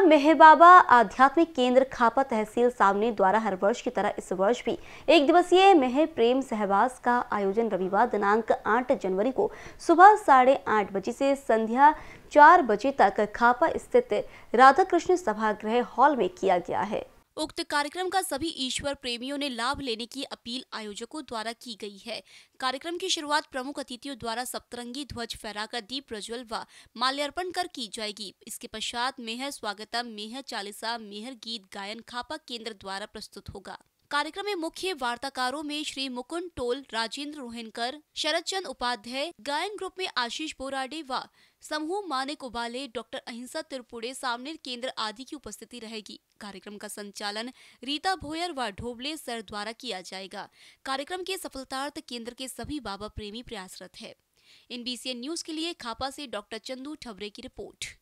सरकार मेहबाबा आध्यात्मिक केंद्र खापा तहसील सामने द्वारा हर वर्ष की तरह इस वर्ष भी एक दिवसीय मेह प्रेम सहवास का आयोजन रविवार दिनांक 8 जनवरी को सुबह साढ़े आठ बजे से संध्या चार बजे तक खापा स्थित राधा कृष्ण सभागृह हॉल में किया गया है उक्त कार्यक्रम का सभी ईश्वर प्रेमियों ने लाभ लेने की अपील आयोजकों द्वारा की गई है कार्यक्रम की शुरुआत प्रमुख अतिथियों द्वारा सप्तरंगी ध्वज फहराकर दीप प्रज्वल व माल्यार्पण कर की जाएगी इसके पश्चात मेहर स्वागतम मेहर चालीसा मेहर गीत गायन खापा केंद्र द्वारा प्रस्तुत होगा कार्यक्रम में मुख्य वार्ताकारों में श्री मुकुंद टोल राजेंद्र रोहिनकर शरद चंद उपाध्याय गायन ग्रुप में आशीष बोराडे व समूह मानिक उबाले डॉक्टर अहिंसा त्रिपुड़े सामने केंद्र आदि की उपस्थिति रहेगी कार्यक्रम का संचालन रीता भोयर व ढोबले सर द्वारा किया जाएगा कार्यक्रम के सफलतार्थ केंद्र के सभी बाबा प्रेमी प्रयासरत है इन न्यूज के लिए खापा से डॉक्टर चंदू ठबरे की रिपोर्ट